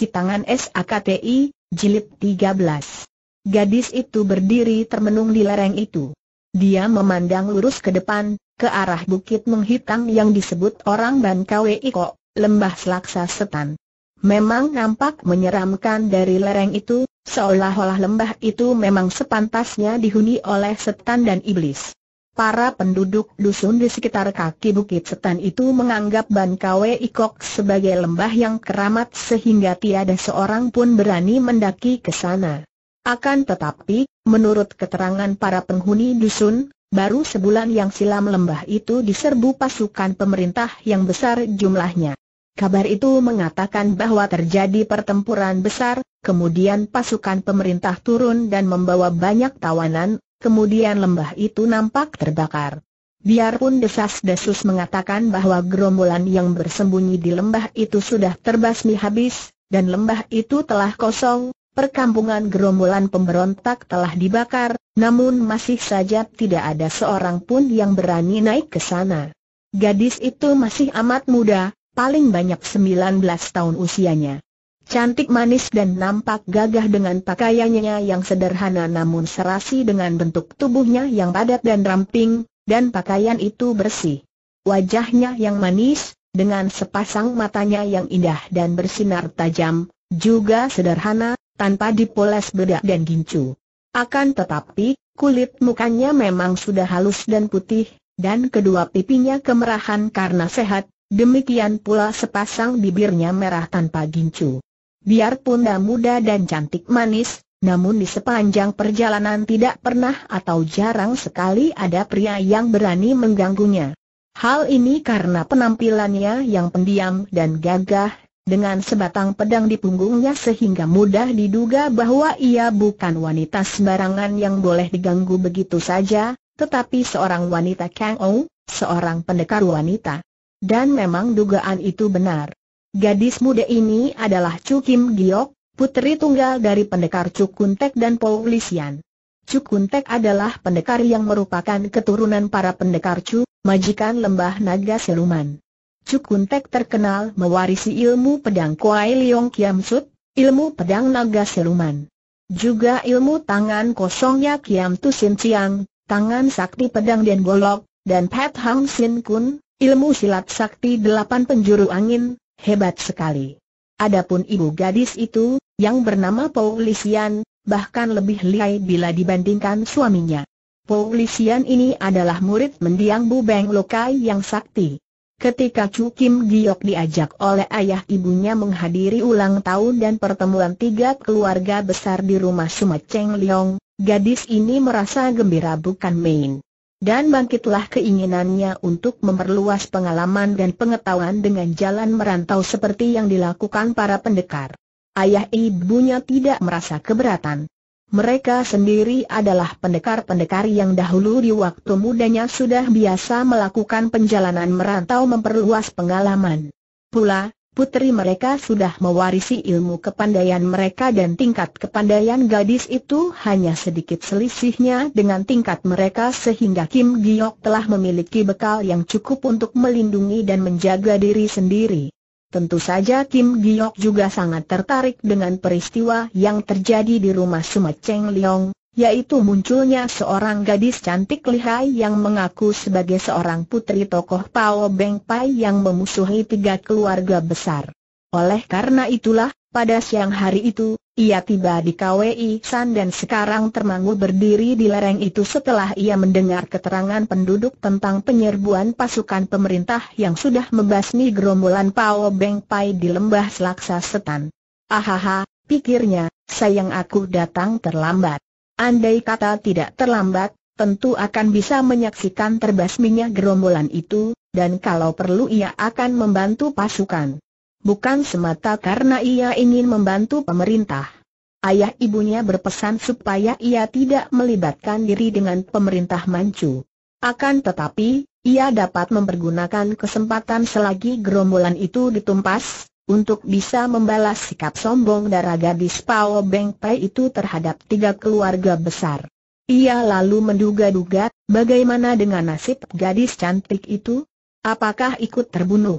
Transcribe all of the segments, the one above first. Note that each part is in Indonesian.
Si Tangan SAKTI, Jilid 13. Gadis itu berdiri termenung di lereng itu. Dia memandang lurus ke depan, ke arah bukit menghitam yang disebut orang Bankawe Iko, lembah selaksa setan. Memang nampak menyeramkan dari lereng itu, seolah-olah lembah itu memang sepantasnya dihuni oleh setan dan iblis. Para penduduk dusun di sekitar kaki Bukit Setan itu menganggap Ban Kwe Ikok sebagai lembah yang keramat sehingga tiada seorang pun berani mendaki ke sana. Akan tetapi, menurut keterangan para penghuni dusun, baru sebulan yang silam lembah itu diserbu pasukan pemerintah yang besar jumlahnya. Kabar itu mengatakan bahwa terjadi pertempuran besar, kemudian pasukan pemerintah turun dan membawa banyak tawanan, kemudian lembah itu nampak terbakar. Biarpun desas-desus mengatakan bahwa gerombolan yang bersembunyi di lembah itu sudah terbasmi habis, dan lembah itu telah kosong, perkampungan gerombolan pemberontak telah dibakar, namun masih saja tidak ada seorang pun yang berani naik ke sana. Gadis itu masih amat muda, paling banyak 19 tahun usianya. Cantik manis dan nampak gagah dengan pakaiannya yang sederhana namun serasi dengan bentuk tubuhnya yang padat dan ramping, dan pakaian itu bersih. Wajahnya yang manis, dengan sepasang matanya yang indah dan bersinar tajam, juga sederhana, tanpa dipoles bedak dan gincu. Akan tetapi, kulit mukanya memang sudah halus dan putih, dan kedua pipinya kemerahan karena sehat, demikian pula sepasang bibirnya merah tanpa gincu. Biarpun dah muda dan cantik manis, namun di sepanjang perjalanan tidak pernah atau jarang sekali ada pria yang berani mengganggunya. Hal ini karena penampilannya yang pendiam dan gagah, dengan sebatang pedang di punggungnya sehingga mudah diduga bahwa ia bukan wanita sembarangan yang boleh diganggu begitu saja, tetapi seorang wanita Kang Ou, seorang pendekar wanita. Dan memang dugaan itu benar. Gadis muda ini adalah Chu Kim Giok, putri tunggal dari pendekar Chu Kuntek dan Paulisian. Chu Kuntek adalah pendekar yang merupakan keturunan para pendekar Chu, majikan lembah naga siluman. Chu Kuntek terkenal mewarisi ilmu pedang Kuai Leong Kiam Sut, ilmu pedang naga siluman. Juga ilmu tangan kosongnya Kiam Tu Sin Chiang, tangan sakti pedang dan golok, dan Pat Hang Sin Kun, ilmu silat sakti delapan penjuru angin, Hebat sekali. Adapun ibu gadis itu, yang bernama Paulisian, bahkan lebih liai bila dibandingkan suaminya. Paulisian ini adalah murid mendiang Bu Beng Lokai yang sakti. Ketika Chu Kim Giok diajak oleh ayah ibunya menghadiri ulang tahun dan pertemuan tiga keluarga besar di rumah Cheng Leong, gadis ini merasa gembira bukan main. Dan bangkitlah keinginannya untuk memperluas pengalaman dan pengetahuan dengan jalan merantau seperti yang dilakukan para pendekar. Ayah ibunya tidak merasa keberatan. Mereka sendiri adalah pendekar-pendekar yang dahulu di waktu mudanya sudah biasa melakukan perjalanan merantau memperluas pengalaman. Pula, Putri mereka sudah mewarisi ilmu kepandaian mereka dan tingkat kepandaian gadis itu hanya sedikit selisihnya dengan tingkat mereka sehingga Kim Giok telah memiliki bekal yang cukup untuk melindungi dan menjaga diri sendiri. Tentu saja Kim Giok juga sangat tertarik dengan peristiwa yang terjadi di rumah Sumat Cheng Leong, yaitu munculnya seorang gadis cantik lihai yang mengaku sebagai seorang putri tokoh Pao Beng Pai yang memusuhi tiga keluarga besar. Oleh karena itulah, pada siang hari itu, ia tiba di KWI San dan sekarang termangu berdiri di lereng itu setelah ia mendengar keterangan penduduk tentang penyerbuan pasukan pemerintah yang sudah membasmi gerombolan Pao Beng Pai di lembah Selaksa Setan. Ahaha, pikirnya, sayang aku datang terlambat. Andai kata tidak terlambat, tentu akan bisa menyaksikan terbasminya gerombolan itu, dan kalau perlu ia akan membantu pasukan. Bukan semata karena ia ingin membantu pemerintah. Ayah ibunya berpesan supaya ia tidak melibatkan diri dengan pemerintah Manchu. Akan tetapi, ia dapat mempergunakan kesempatan selagi gerombolan itu ditumpas, untuk bisa membalas sikap sombong darah gadis Pao Beng Pai itu terhadap tiga keluarga besar. Ia lalu menduga-duga, bagaimana dengan nasib gadis cantik itu? Apakah ikut terbunuh?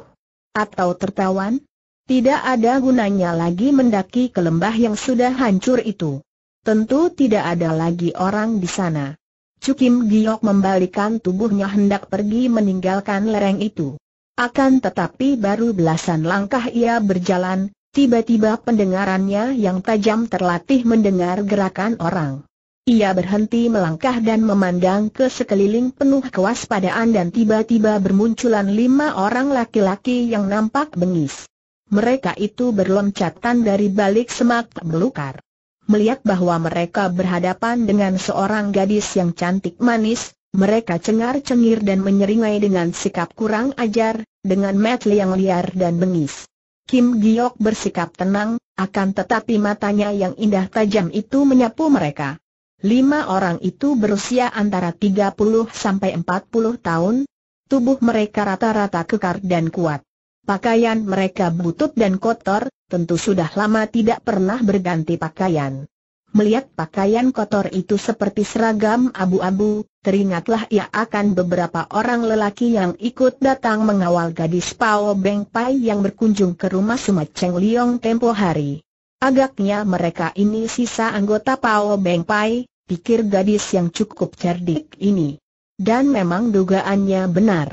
Atau tertawan? Tidak ada gunanya lagi mendaki ke lembah yang sudah hancur itu. Tentu tidak ada lagi orang di sana. Cukim Giok membalikan tubuhnya hendak pergi meninggalkan lereng itu. Akan tetapi baru belasan langkah ia berjalan, tiba-tiba pendengarannya yang tajam terlatih mendengar gerakan orang. Ia berhenti melangkah dan memandang ke sekeliling penuh kewaspadaan dan tiba-tiba bermunculan lima orang laki-laki yang nampak bengis. Mereka itu berloncatan dari balik semak belukar. Melihat bahwa mereka berhadapan dengan seorang gadis yang cantik manis, mereka cengar-cengir dan menyeringai dengan sikap kurang ajar, dengan metli yang liar dan bengis. Kim Giok bersikap tenang, akan tetapi matanya yang indah tajam itu menyapu mereka. Lima orang itu berusia antara 30 sampai 40 tahun, tubuh mereka rata-rata kekar dan kuat. Pakaian mereka butut dan kotor, tentu sudah lama tidak pernah berganti pakaian. Melihat pakaian kotor itu seperti seragam abu-abu, teringatlah ia akan beberapa orang lelaki yang ikut datang mengawal gadis Pao Beng Pai yang berkunjung ke rumah Sumat Cheng Liong tempo hari. Agaknya mereka ini sisa anggota Pao Beng Pai, pikir gadis yang cukup cerdik ini. Dan memang dugaannya benar.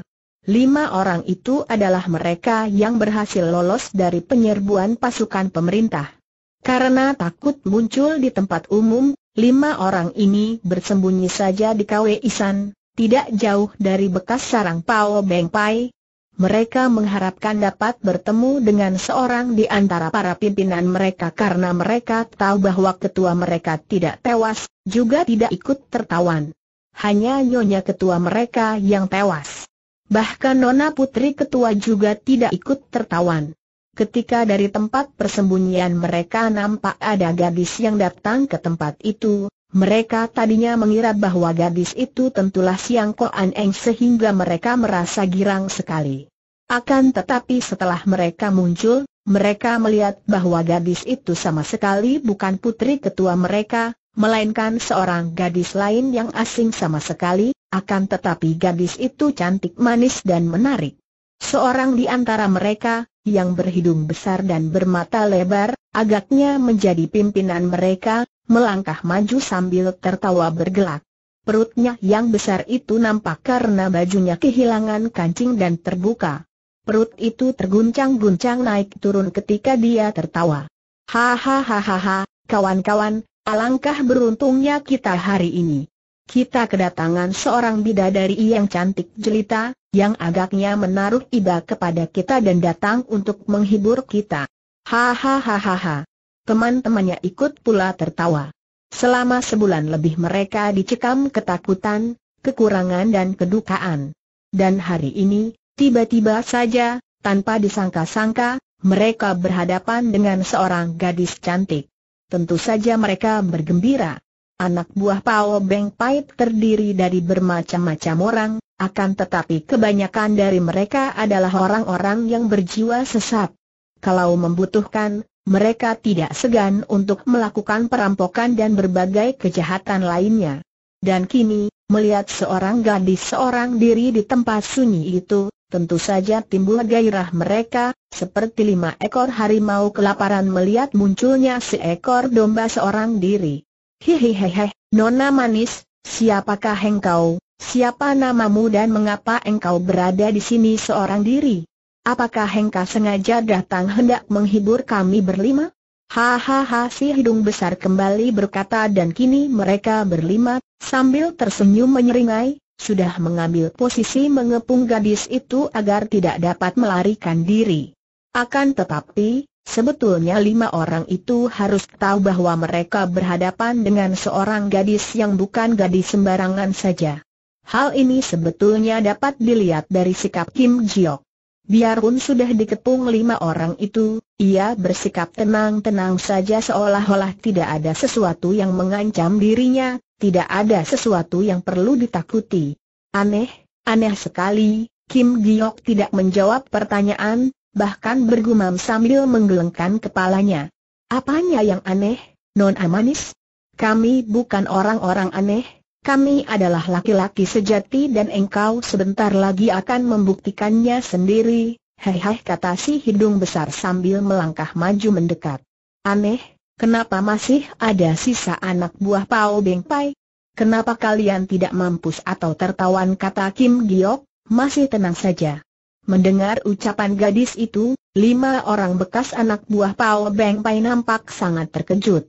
Lima orang itu adalah mereka yang berhasil lolos dari penyerbuan pasukan pemerintah. Karena takut muncul di tempat umum, lima orang ini bersembunyi saja di Kwe Isan, tidak jauh dari bekas sarang Pao Beng Pai. Mereka mengharapkan dapat bertemu dengan seorang di antara para pimpinan mereka karena mereka tahu bahwa ketua mereka tidak tewas, juga tidak ikut tertawan. Hanya nyonya ketua mereka yang tewas. Bahkan Nona Putri ketua juga tidak ikut tertawan. Ketika dari tempat persembunyian mereka nampak ada gadis yang datang ke tempat itu, mereka tadinya mengira bahwa gadis itu tentulah Siang Koan Eng sehingga mereka merasa girang sekali. Akan tetapi setelah mereka muncul, mereka melihat bahwa gadis itu sama sekali bukan putri ketua mereka, melainkan seorang gadis lain yang asing sama sekali, akan tetapi gadis itu cantik manis dan menarik. Seorang di antara mereka, yang berhidung besar dan bermata lebar, agaknya menjadi pimpinan mereka, melangkah maju sambil tertawa bergelak. Perutnya yang besar itu nampak karena bajunya kehilangan kancing dan terbuka. Perut itu terguncang-guncang naik turun ketika dia tertawa. Hahaha, kawan-kawan, alangkah beruntungnya kita hari ini kita kedatangan seorang bidadari yang cantik jelita, yang agaknya menaruh iba kepada kita dan datang untuk menghibur kita. Hahaha. Teman-temannya ikut pula tertawa. Selama sebulan lebih mereka dicekam ketakutan, kekurangan dan kedukaan. Dan hari ini, tiba-tiba saja, tanpa disangka-sangka, mereka berhadapan dengan seorang gadis cantik. Tentu saja mereka bergembira. Anak buah Pao Beng Pait terdiri dari bermacam-macam orang, akan tetapi kebanyakan dari mereka adalah orang-orang yang berjiwa sesat. Kalau membutuhkan, mereka tidak segan untuk melakukan perampokan dan berbagai kejahatan lainnya. Dan kini, melihat seorang gadis seorang diri di tempat sunyi itu, tentu saja timbul gairah mereka, seperti lima ekor harimau kelaparan melihat munculnya seekor domba seorang diri. Hehehehe, Nona Manis, siapakah engkau, siapa namamu dan mengapa engkau berada di sini seorang diri? Apakah engkau sengaja datang hendak menghibur kami berlima? Hahaha si hidung besar kembali berkata dan kini mereka berlima, sambil tersenyum menyeringai, sudah mengambil posisi mengepung gadis itu agar tidak dapat melarikan diri. Akan tetapi, Sebetulnya lima orang itu harus tahu bahwa mereka berhadapan dengan seorang gadis yang bukan gadis sembarangan saja. Hal ini sebetulnya dapat dilihat dari sikap Kim Jiok. Biarpun sudah dikepung lima orang itu, ia bersikap tenang-tenang saja seolah-olah tidak ada sesuatu yang mengancam dirinya, tidak ada sesuatu yang perlu ditakuti. Aneh, aneh sekali, Kim Giok tidak menjawab pertanyaan, bahkan bergumam sambil menggelengkan kepalanya. Apanya yang aneh, Non amanis? Kami bukan orang-orang aneh, kami adalah laki-laki sejati dan engkau sebentar lagi akan membuktikannya sendiri, Hei hei, kata si hidung besar sambil melangkah maju mendekat. Aneh, kenapa masih ada sisa anak buah Pao Beng Pai? Kenapa kalian tidak mampus atau tertawan kata Kim Giok, masih tenang saja. Mendengar ucapan gadis itu, lima orang bekas anak buah Pao Beng Pai nampak sangat terkejut.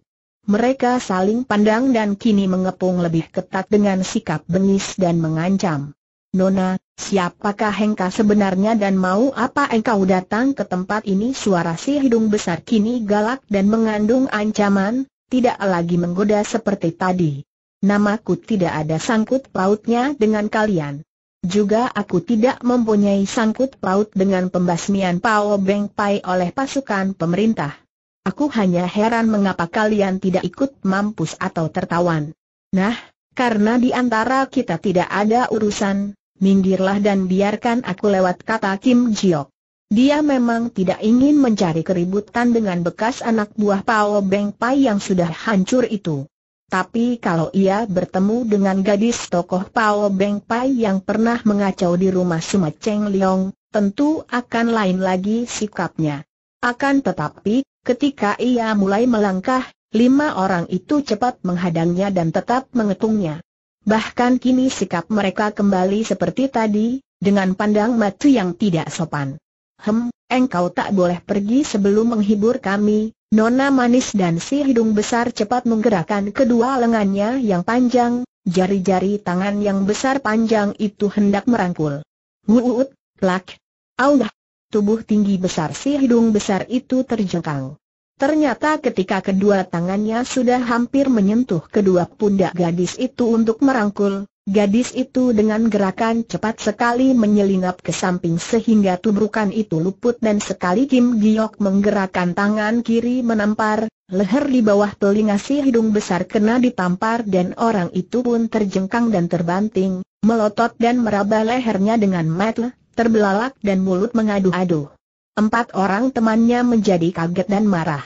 Mereka saling pandang dan kini mengepung lebih ketat dengan sikap bengis dan mengancam. Nona, siapakah hengka sebenarnya dan mau apa engkau datang ke tempat ini? Suara si hidung besar kini galak dan mengandung ancaman, tidak lagi menggoda seperti tadi. Namaku tidak ada sangkut pautnya dengan kalian. Juga aku tidak mempunyai sangkut paut dengan pembasmian Pao Beng Pai oleh pasukan pemerintah. Aku hanya heran mengapa kalian tidak ikut mampus atau tertawan. Nah, karena di antara kita tidak ada urusan, minggirlah dan biarkan aku lewat kata Kim Jiok. Dia memang tidak ingin mencari keributan dengan bekas anak buah Pao Beng Pai yang sudah hancur itu. Tapi kalau ia bertemu dengan gadis tokoh Pao Beng Pai yang pernah mengacau di rumah Suma Cheng Leong, tentu akan lain lagi sikapnya. Akan tetapi, ketika ia mulai melangkah, lima orang itu cepat menghadangnya dan tetap mengetungnya. Bahkan kini sikap mereka kembali seperti tadi, dengan pandang mata yang tidak sopan. Hem, engkau tak boleh pergi sebelum menghibur kami, Nona manis dan si hidung besar cepat menggerakkan kedua lengannya yang panjang, jari-jari tangan yang besar panjang itu hendak merangkul. Wuut, plak, augah. Tubuh tinggi besar si hidung besar itu terjengkang. Ternyata ketika kedua tangannya sudah hampir menyentuh kedua pundak gadis itu untuk merangkul, Gadis itu dengan gerakan cepat sekali menyelinap ke samping sehingga tubrukan itu luput dan sekali Kim Giok menggerakkan tangan kiri menampar, leher di bawah telinga si hidung besar kena ditampar dan orang itu pun terjengkang dan terbanting, melotot dan meraba lehernya dengan metel, terbelalak dan mulut mengadu-adu. Empat orang temannya menjadi kaget dan marah.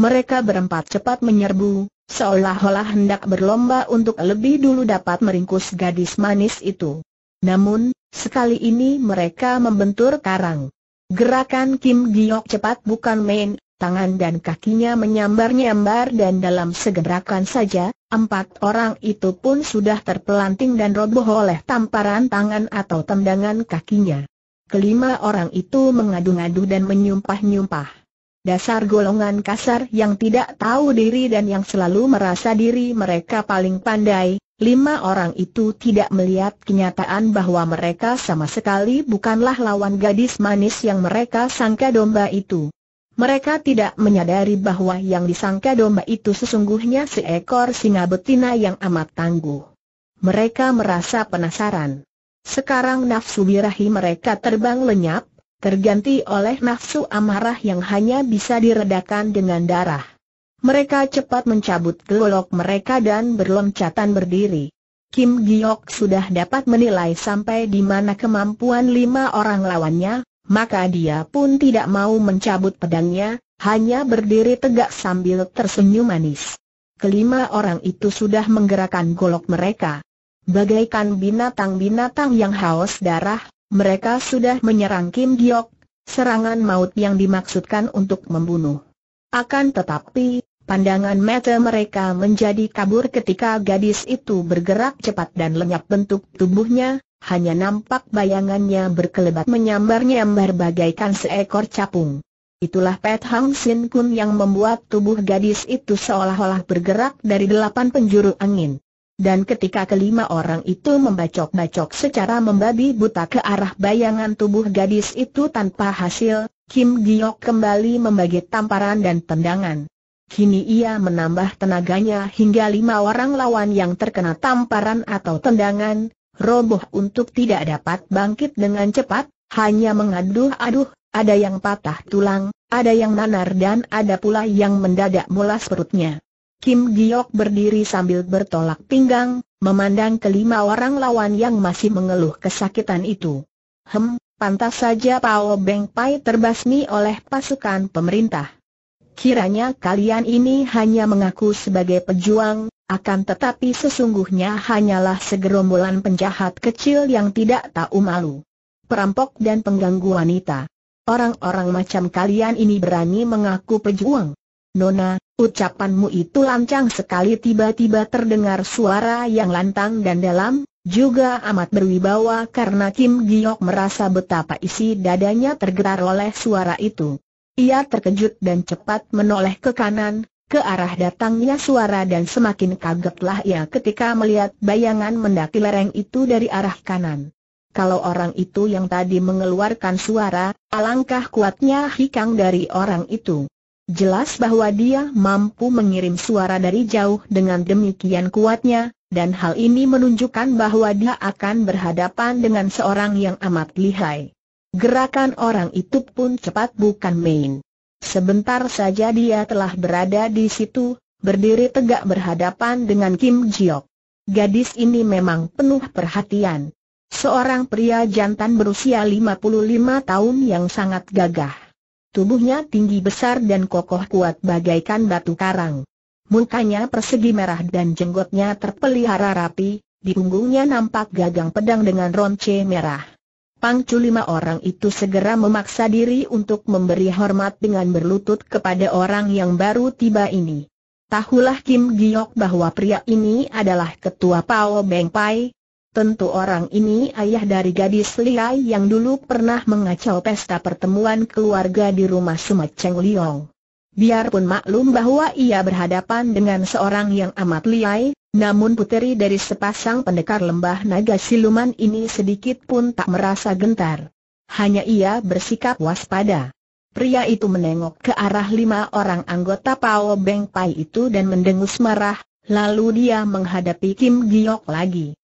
Mereka berempat cepat menyerbu, Seolah-olah hendak berlomba untuk lebih dulu dapat meringkus gadis manis itu. Namun, sekali ini mereka membentur karang. Gerakan Kim Giok cepat bukan main, tangan dan kakinya menyambar-nyambar dan dalam segerakan saja, empat orang itu pun sudah terpelanting dan roboh oleh tamparan tangan atau tendangan kakinya. Kelima orang itu mengadu-ngadu dan menyumpah-nyumpah. Dasar golongan kasar yang tidak tahu diri dan yang selalu merasa diri mereka paling pandai, lima orang itu tidak melihat kenyataan bahwa mereka sama sekali bukanlah lawan gadis manis yang mereka sangka domba itu. Mereka tidak menyadari bahwa yang disangka domba itu sesungguhnya seekor singa betina yang amat tangguh. Mereka merasa penasaran. Sekarang nafsu birahi mereka terbang lenyap, terganti oleh nafsu amarah yang hanya bisa diredakan dengan darah. Mereka cepat mencabut golok mereka dan berloncatan berdiri. Kim Giok sudah dapat menilai sampai di mana kemampuan lima orang lawannya, maka dia pun tidak mau mencabut pedangnya, hanya berdiri tegak sambil tersenyum manis. Kelima orang itu sudah menggerakkan golok mereka. Bagaikan binatang-binatang yang haus darah, mereka sudah menyerang Kim Giok, serangan maut yang dimaksudkan untuk membunuh. Akan tetapi, pandangan mata mereka menjadi kabur ketika gadis itu bergerak cepat dan lenyap bentuk tubuhnya, hanya nampak bayangannya berkelebat menyambar-nyambar bagaikan seekor capung. Itulah Pet Hang Sin Kun yang membuat tubuh gadis itu seolah-olah bergerak dari delapan penjuru angin. Dan ketika kelima orang itu membacok-bacok secara membabi buta ke arah bayangan tubuh gadis itu tanpa hasil, Kim Giok kembali membagi tamparan dan tendangan. Kini ia menambah tenaganya hingga lima orang lawan yang terkena tamparan atau tendangan, roboh untuk tidak dapat bangkit dengan cepat, hanya mengaduh-aduh, ada yang patah tulang, ada yang nanar dan ada pula yang mendadak mulas perutnya. Kim Giok berdiri sambil bertolak pinggang, memandang kelima orang lawan yang masih mengeluh kesakitan itu. Hem, pantas saja Pao Beng Pai terbasmi oleh pasukan pemerintah. Kiranya kalian ini hanya mengaku sebagai pejuang, akan tetapi sesungguhnya hanyalah segerombolan penjahat kecil yang tidak tahu malu. Perampok dan pengganggu wanita. Orang-orang macam kalian ini berani mengaku pejuang. Nona, ucapanmu itu lancang sekali tiba-tiba terdengar suara yang lantang dan dalam, juga amat berwibawa karena Kim Giok merasa betapa isi dadanya tergetar oleh suara itu. Ia terkejut dan cepat menoleh ke kanan, ke arah datangnya suara dan semakin kagetlah ia ketika melihat bayangan mendaki lereng itu dari arah kanan. Kalau orang itu yang tadi mengeluarkan suara, alangkah kuatnya hikang dari orang itu. Jelas bahwa dia mampu mengirim suara dari jauh dengan demikian kuatnya, dan hal ini menunjukkan bahwa dia akan berhadapan dengan seorang yang amat lihai. Gerakan orang itu pun cepat bukan main. Sebentar saja dia telah berada di situ, berdiri tegak berhadapan dengan Kim Jiok. Gadis ini memang penuh perhatian. Seorang pria jantan berusia 55 tahun yang sangat gagah. Tubuhnya tinggi besar dan kokoh kuat bagaikan batu karang. Mukanya persegi merah dan jenggotnya terpelihara rapi, di punggungnya nampak gagang pedang dengan ronce merah. Pangcu lima orang itu segera memaksa diri untuk memberi hormat dengan berlutut kepada orang yang baru tiba ini. Tahulah Kim Giok bahwa pria ini adalah ketua Pao Beng Pai, Tentu orang ini ayah dari gadis Liai yang dulu pernah mengacau pesta pertemuan keluarga di rumah Sumat Cheng Liong. Biarpun maklum bahwa ia berhadapan dengan seorang yang amat liai, namun puteri dari sepasang pendekar lembah naga siluman ini sedikit pun tak merasa gentar. Hanya ia bersikap waspada. Pria itu menengok ke arah lima orang anggota Pao Beng Pai itu dan mendengus marah, lalu dia menghadapi Kim Giok lagi.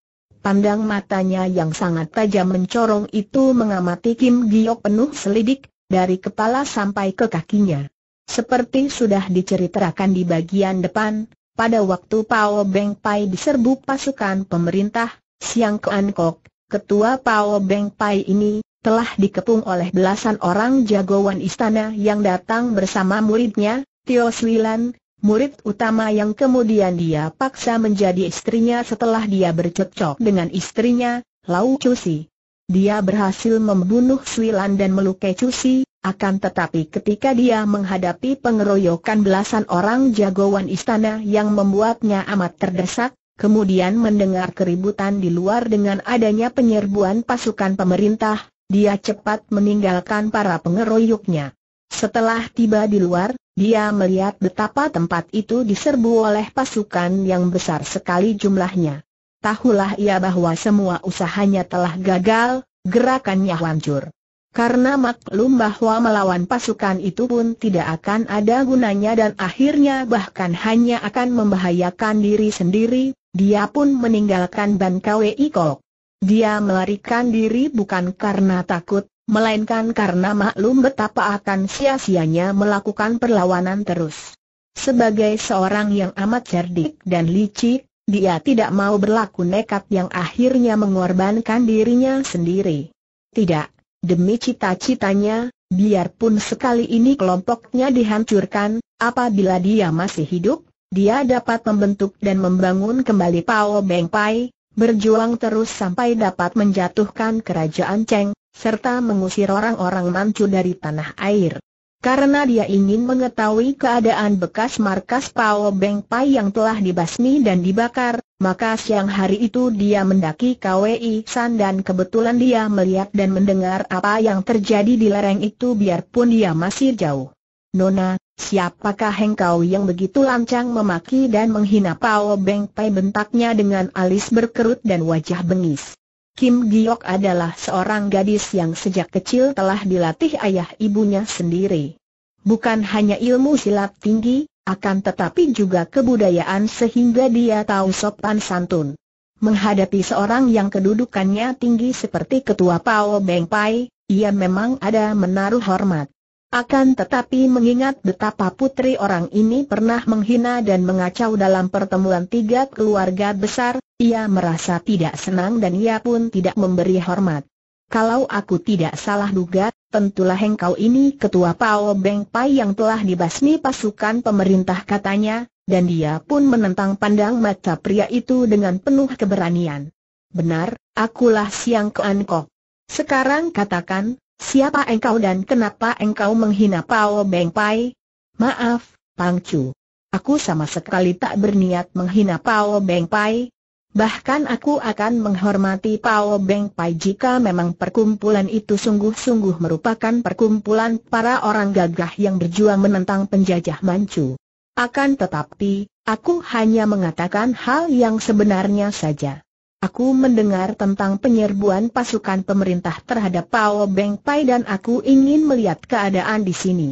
Pandang matanya yang sangat tajam mencorong itu mengamati Kim Giok penuh selidik, dari kepala sampai ke kakinya. Seperti sudah diceritakan di bagian depan, pada waktu Pao Beng Pai diserbu pasukan pemerintah, Siang Kean Kok, ketua Pao Beng Pai ini, telah dikepung oleh belasan orang jagoan istana yang datang bersama muridnya, Tio Swilan, murid utama yang kemudian dia paksa menjadi istrinya setelah dia bercocok dengan istrinya, Lau Cusi. Dia berhasil membunuh Swilan dan melukai Cusi, akan tetapi ketika dia menghadapi pengeroyokan belasan orang jagoan istana yang membuatnya amat terdesak, kemudian mendengar keributan di luar dengan adanya penyerbuan pasukan pemerintah, dia cepat meninggalkan para pengeroyoknya. Setelah tiba di luar, dia melihat betapa tempat itu diserbu oleh pasukan yang besar sekali jumlahnya. Tahulah ia bahwa semua usahanya telah gagal, gerakannya hancur. Karena maklum bahwa melawan pasukan itu pun tidak akan ada gunanya dan akhirnya bahkan hanya akan membahayakan diri sendiri, dia pun meninggalkan Ban Kwei Kok. Dia melarikan diri bukan karena takut, melainkan karena maklum betapa akan sia-sianya melakukan perlawanan terus. Sebagai seorang yang amat cerdik dan licik, dia tidak mau berlaku nekat yang akhirnya mengorbankan dirinya sendiri. Tidak, demi cita-citanya, biarpun sekali ini kelompoknya dihancurkan, apabila dia masih hidup, dia dapat membentuk dan membangun kembali Pao Beng Pai, berjuang terus sampai dapat menjatuhkan kerajaan Cheng, serta mengusir orang-orang Mancu dari tanah air. Karena dia ingin mengetahui keadaan bekas markas Pao Beng Pai yang telah dibasmi dan dibakar, maka siang hari itu dia mendaki KWI San dan kebetulan dia melihat dan mendengar apa yang terjadi di lereng itu biarpun dia masih jauh. Nona, siapakah hengkau yang begitu lancang memaki dan menghina Pao Beng Pai bentaknya dengan alis berkerut dan wajah bengis? Kim Giok adalah seorang gadis yang sejak kecil telah dilatih ayah ibunya sendiri. Bukan hanya ilmu silat tinggi, akan tetapi juga kebudayaan sehingga dia tahu sopan santun. Menghadapi seorang yang kedudukannya tinggi seperti ketua Pao Beng Pai, ia memang ada menaruh hormat. Akan tetapi mengingat betapa putri orang ini pernah menghina dan mengacau dalam pertemuan tiga keluarga besar, ia merasa tidak senang dan ia pun tidak memberi hormat. Kalau aku tidak salah duga, tentulah engkau ini ketua Pao Beng Pai yang telah dibasmi pasukan pemerintah katanya, dan dia pun menentang pandang mata pria itu dengan penuh keberanian. Benar, akulah Siang Kok. Sekarang katakan, Siapa engkau dan kenapa engkau menghina Pao Beng Pai? Maaf, Pang Chu. Aku sama sekali tak berniat menghina Pao Beng Pai. Bahkan aku akan menghormati Pao Beng Pai jika memang perkumpulan itu sungguh-sungguh merupakan perkumpulan para orang gagah yang berjuang menentang penjajah Manchu. Akan tetapi, aku hanya mengatakan hal yang sebenarnya saja. Aku mendengar tentang penyerbuan pasukan pemerintah terhadap Pao Beng Pai dan aku ingin melihat keadaan di sini.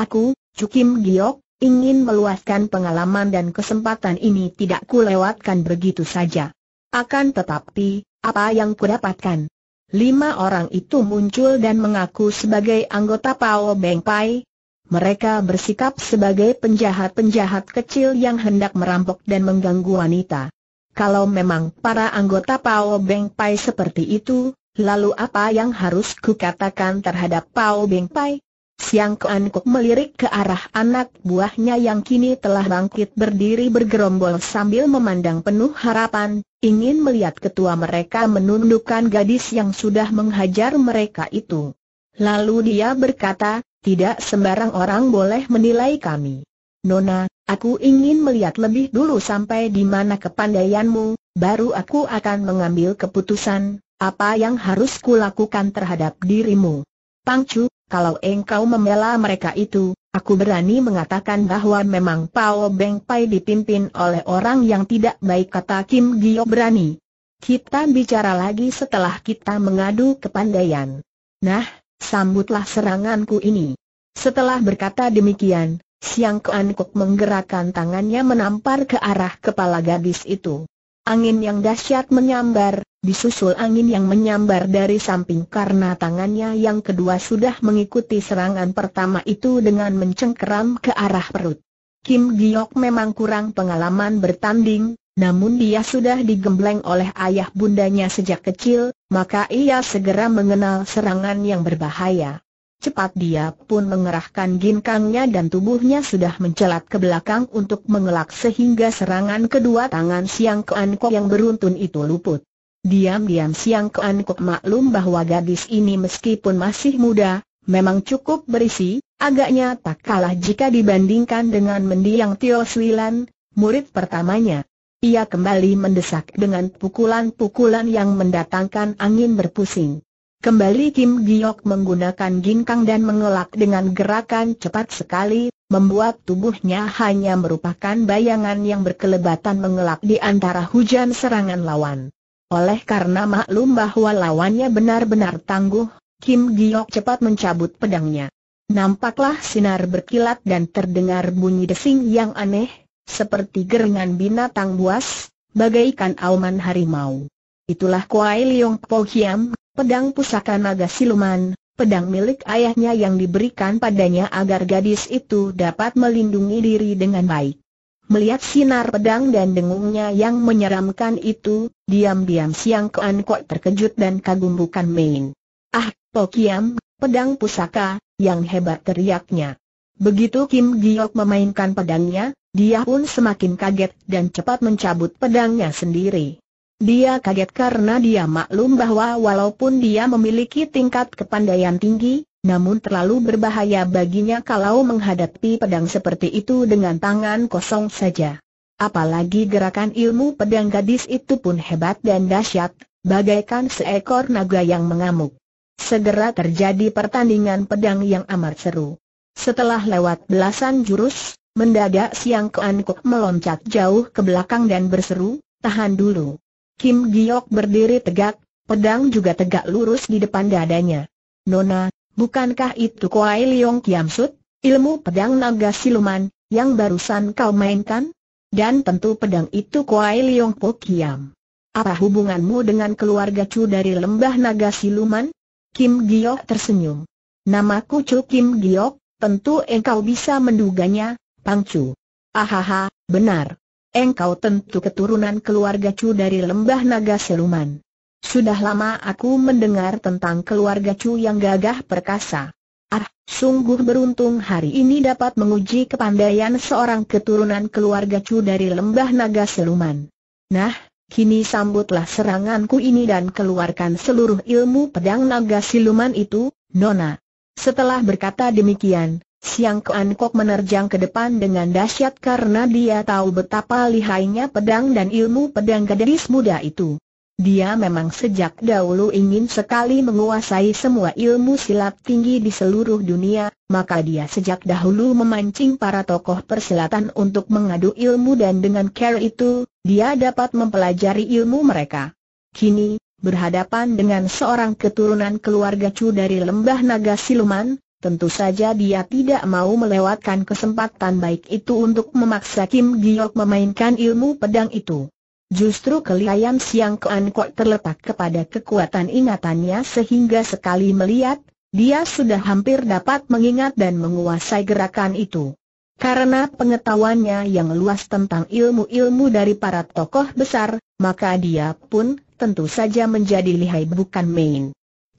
Aku, Cukim Giok, ingin meluaskan pengalaman dan kesempatan ini tidak kulewatkan begitu saja. Akan tetapi, apa yang kudapatkan? Lima orang itu muncul dan mengaku sebagai anggota Pao Beng Pai. Mereka bersikap sebagai penjahat-penjahat kecil yang hendak merampok dan mengganggu wanita. Kalau memang para anggota Pao Beng Pai seperti itu, lalu apa yang harus kukatakan terhadap Pao Beng Pai? Siang Kuan melirik ke arah anak buahnya yang kini telah bangkit berdiri bergerombol sambil memandang penuh harapan, ingin melihat ketua mereka menundukkan gadis yang sudah menghajar mereka itu. Lalu dia berkata, tidak sembarang orang boleh menilai kami. Nona, Aku ingin melihat lebih dulu sampai di mana kepandaianmu, baru aku akan mengambil keputusan, apa yang harus kulakukan terhadap dirimu. Pangcu, kalau engkau membela mereka itu, aku berani mengatakan bahwa memang Pao Beng Pai dipimpin oleh orang yang tidak baik kata Kim Gio berani. Kita bicara lagi setelah kita mengadu kepandaian. Nah, sambutlah seranganku ini. Setelah berkata demikian, Siang Kean menggerakkan tangannya menampar ke arah kepala gadis itu. Angin yang dahsyat menyambar, disusul angin yang menyambar dari samping karena tangannya yang kedua sudah mengikuti serangan pertama itu dengan mencengkeram ke arah perut. Kim Giok memang kurang pengalaman bertanding, namun dia sudah digembleng oleh ayah bundanya sejak kecil, maka ia segera mengenal serangan yang berbahaya. Cepat dia pun mengerahkan ginkangnya dan tubuhnya sudah mencelat ke belakang untuk mengelak sehingga serangan kedua tangan Siang Kuan yang beruntun itu luput. Diam-diam Siang Kuan maklum bahwa gadis ini meskipun masih muda, memang cukup berisi, agaknya tak kalah jika dibandingkan dengan mendiang Tio Suilan, murid pertamanya. Ia kembali mendesak dengan pukulan-pukulan yang mendatangkan angin berpusing. Kembali Kim Giok menggunakan ginkang dan mengelak dengan gerakan cepat sekali, membuat tubuhnya hanya merupakan bayangan yang berkelebatan mengelak di antara hujan serangan lawan. Oleh karena maklum bahwa lawannya benar-benar tangguh, Kim Giok cepat mencabut pedangnya. Nampaklah sinar berkilat dan terdengar bunyi desing yang aneh, seperti geringan binatang buas, bagaikan auman harimau. Itulah Kuai Leong Po Hiam, pedang pusaka naga siluman, pedang milik ayahnya yang diberikan padanya agar gadis itu dapat melindungi diri dengan baik. Melihat sinar pedang dan dengungnya yang menyeramkan itu, diam-diam Siang Kuan terkejut dan kagum bukan main. Ah, Pokiam, pedang pusaka, yang hebat teriaknya. Begitu Kim Giok memainkan pedangnya, dia pun semakin kaget dan cepat mencabut pedangnya sendiri. Dia kaget karena dia maklum bahwa walaupun dia memiliki tingkat kepandaian tinggi, namun terlalu berbahaya baginya kalau menghadapi pedang seperti itu dengan tangan kosong saja. Apalagi gerakan ilmu pedang gadis itu pun hebat dan dahsyat, bagaikan seekor naga yang mengamuk. Segera terjadi pertandingan pedang yang amat seru. Setelah lewat belasan jurus, mendadak Siang keankuk meloncat jauh ke belakang dan berseru, tahan dulu. Kim Giok berdiri tegak, pedang juga tegak lurus di depan dadanya. Nona, bukankah itu Kuai Leong Kiam Sut, ilmu pedang naga siluman, yang barusan kau mainkan? Dan tentu pedang itu Kuai Leong Po Kiam. Apa hubunganmu dengan keluarga Chu dari lembah naga siluman? Kim Giok tersenyum. Namaku Chu Kim Giok, tentu engkau bisa menduganya, Pang Chu. Ahaha, benar. Engkau tentu keturunan keluarga Chu dari lembah naga seluman. Sudah lama aku mendengar tentang keluarga Chu yang gagah perkasa. Ah, sungguh beruntung hari ini dapat menguji kepandaian seorang keturunan keluarga Chu dari lembah naga seluman. Nah, Kini sambutlah seranganku ini dan keluarkan seluruh ilmu pedang naga siluman itu, Nona. Setelah berkata demikian, Siang Kuan Kok menerjang ke depan dengan dahsyat karena dia tahu betapa lihainya pedang dan ilmu pedang gadis muda itu. Dia memang sejak dahulu ingin sekali menguasai semua ilmu silat tinggi di seluruh dunia, maka dia sejak dahulu memancing para tokoh persilatan untuk mengadu ilmu dan dengan care itu, dia dapat mempelajari ilmu mereka. Kini, berhadapan dengan seorang keturunan keluarga Chu dari lembah naga siluman, Tentu saja dia tidak mau melewatkan kesempatan baik itu untuk memaksa Kim Giok memainkan ilmu pedang itu. Justru kelihayan Siang kean Kok terletak kepada kekuatan ingatannya sehingga sekali melihat, dia sudah hampir dapat mengingat dan menguasai gerakan itu. Karena pengetahuannya yang luas tentang ilmu-ilmu dari para tokoh besar, maka dia pun tentu saja menjadi lihai bukan main.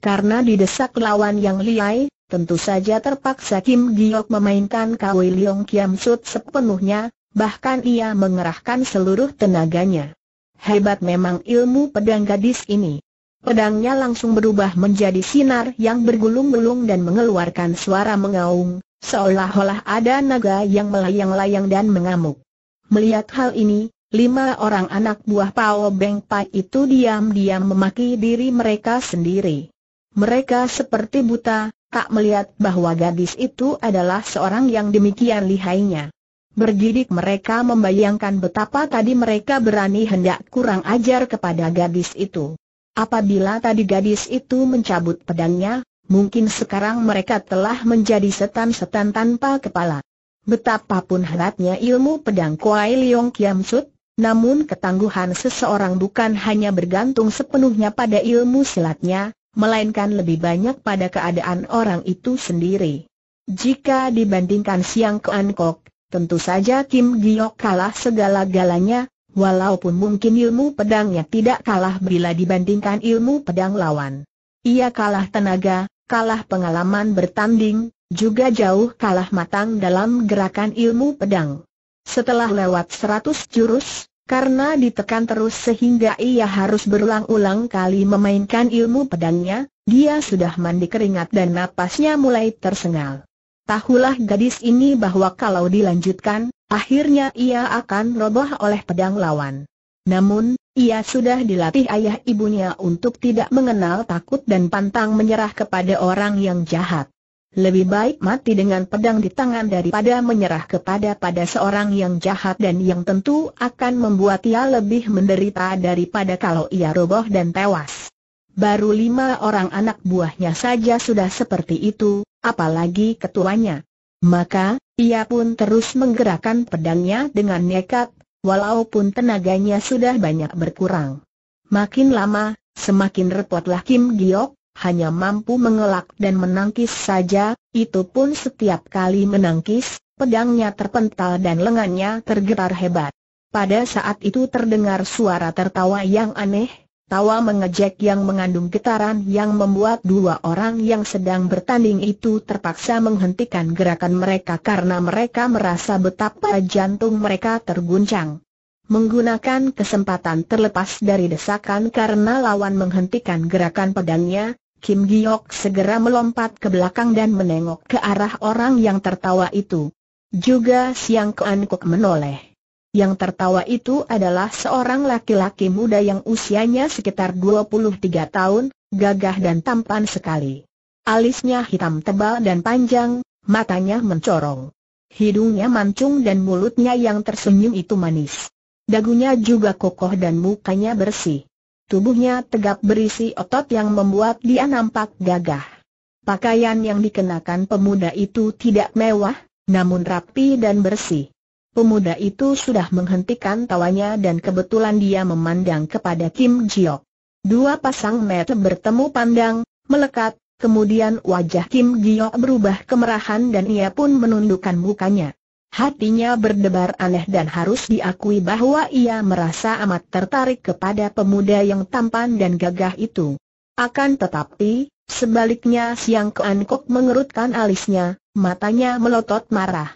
Karena didesak lawan yang lihai, Tentu saja terpaksa Kim Giok memainkan Kawei Leong Kiam Sut sepenuhnya, bahkan ia mengerahkan seluruh tenaganya. Hebat memang ilmu pedang gadis ini. Pedangnya langsung berubah menjadi sinar yang bergulung-gulung dan mengeluarkan suara mengaung, seolah-olah ada naga yang melayang-layang dan mengamuk. Melihat hal ini, lima orang anak buah Pao Beng Pai itu diam-diam memaki diri mereka sendiri. Mereka seperti buta, tak melihat bahwa gadis itu adalah seorang yang demikian lihainya. Bergidik mereka membayangkan betapa tadi mereka berani hendak kurang ajar kepada gadis itu. Apabila tadi gadis itu mencabut pedangnya, mungkin sekarang mereka telah menjadi setan-setan tanpa kepala. Betapapun hebatnya ilmu pedang Kuai Leong Kiam Sut, namun ketangguhan seseorang bukan hanya bergantung sepenuhnya pada ilmu silatnya, melainkan lebih banyak pada keadaan orang itu sendiri. Jika dibandingkan Siang Kean Kok, tentu saja Kim Giok kalah segala-galanya, walaupun mungkin ilmu pedangnya tidak kalah bila dibandingkan ilmu pedang lawan. Ia kalah tenaga, kalah pengalaman bertanding, juga jauh kalah matang dalam gerakan ilmu pedang. Setelah lewat 100 jurus, karena ditekan terus sehingga ia harus berulang-ulang kali memainkan ilmu pedangnya, dia sudah mandi keringat dan napasnya mulai tersengal. Tahulah gadis ini bahwa kalau dilanjutkan, akhirnya ia akan roboh oleh pedang lawan. Namun, ia sudah dilatih ayah ibunya untuk tidak mengenal takut dan pantang menyerah kepada orang yang jahat. Lebih baik mati dengan pedang di tangan daripada menyerah kepada pada seorang yang jahat dan yang tentu akan membuat ia lebih menderita daripada kalau ia roboh dan tewas. Baru lima orang anak buahnya saja sudah seperti itu, apalagi ketuanya. Maka, ia pun terus menggerakkan pedangnya dengan nekat, walaupun tenaganya sudah banyak berkurang. Makin lama, semakin repotlah Kim Giok, hanya mampu mengelak dan menangkis saja, itu pun setiap kali menangkis, pedangnya terpental dan lengannya tergetar hebat. Pada saat itu terdengar suara tertawa yang aneh, tawa mengejek yang mengandung getaran yang membuat dua orang yang sedang bertanding itu terpaksa menghentikan gerakan mereka karena mereka merasa betapa jantung mereka terguncang. Menggunakan kesempatan terlepas dari desakan karena lawan menghentikan gerakan pedangnya, Kim Giok segera melompat ke belakang dan menengok ke arah orang yang tertawa itu. Juga Siang Kuan Kuk menoleh. Yang tertawa itu adalah seorang laki-laki muda yang usianya sekitar 23 tahun, gagah dan tampan sekali. Alisnya hitam tebal dan panjang, matanya mencorong. Hidungnya mancung dan mulutnya yang tersenyum itu manis. Dagunya juga kokoh dan mukanya bersih. Tubuhnya tegap berisi otot yang membuat dia nampak gagah. Pakaian yang dikenakan pemuda itu tidak mewah, namun rapi dan bersih. Pemuda itu sudah menghentikan tawanya dan kebetulan dia memandang kepada Kim Jiok. Dua pasang mata bertemu pandang, melekat, kemudian wajah Kim Jiok berubah kemerahan dan ia pun menundukkan mukanya. Hatinya berdebar aneh dan harus diakui bahwa ia merasa amat tertarik kepada pemuda yang tampan dan gagah itu. Akan tetapi, sebaliknya Siang keankok mengerutkan alisnya, matanya melotot marah.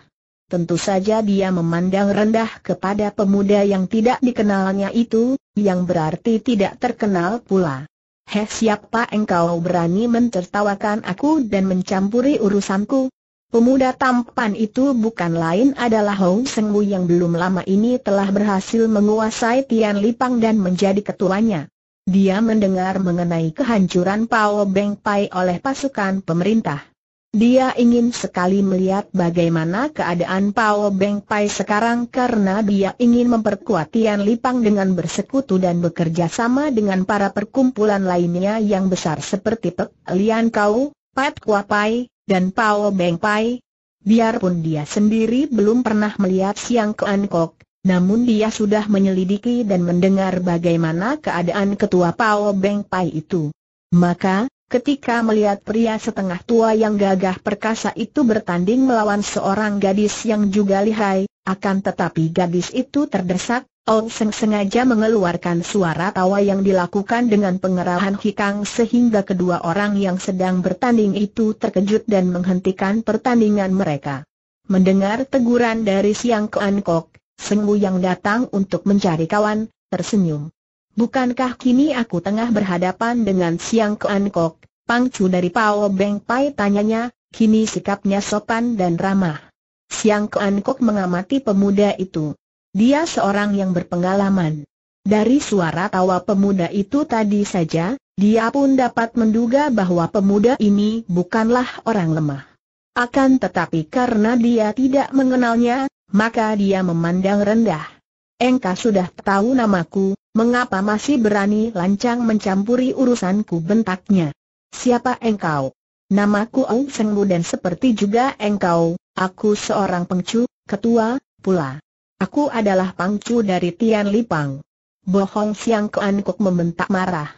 Tentu saja dia memandang rendah kepada pemuda yang tidak dikenalnya itu, yang berarti tidak terkenal pula. Heh siapa engkau berani mentertawakan aku dan mencampuri urusanku? Pemuda tampan itu bukan lain adalah Hou Sengwu yang belum lama ini telah berhasil menguasai Tian Lipang dan menjadi ketuanya. Dia mendengar mengenai kehancuran Pao Beng Pai oleh pasukan pemerintah. Dia ingin sekali melihat bagaimana keadaan Pao Beng Pai sekarang karena dia ingin memperkuat Tian Lipang dengan bersekutu dan bekerja sama dengan para perkumpulan lainnya yang besar seperti Pek Lian Kau, Pat Kua Pai, dan Pao Beng Pai. Biarpun dia sendiri belum pernah melihat Siang Kean Kok, namun dia sudah menyelidiki dan mendengar bagaimana keadaan ketua Pao Beng Pai itu. Maka, Ketika melihat pria setengah tua yang gagah perkasa itu bertanding melawan seorang gadis yang juga lihai, akan tetapi gadis itu terdesak, Ong Seng sengaja mengeluarkan suara tawa yang dilakukan dengan pengerahan hikang sehingga kedua orang yang sedang bertanding itu terkejut dan menghentikan pertandingan mereka. Mendengar teguran dari Siang Kuan Kok, Sengwu yang datang untuk mencari kawan, tersenyum. Bukankah kini aku tengah berhadapan dengan Siang Kuan Kok, Pang Chu dari Pao Beng Pai tanyanya, kini sikapnya sopan dan ramah. Siang Kuan Kok mengamati pemuda itu. Dia seorang yang berpengalaman. Dari suara tawa pemuda itu tadi saja, dia pun dapat menduga bahwa pemuda ini bukanlah orang lemah. Akan tetapi karena dia tidak mengenalnya, maka dia memandang rendah. Engkau sudah tahu namaku, mengapa masih berani lancang mencampuri urusanku bentaknya? Siapa engkau? Namaku Ong Sengbu dan seperti juga engkau, aku seorang pengcu, ketua, pula. Aku adalah pangcu dari Tian Lipang. Bohong Siang keankuk membentak marah.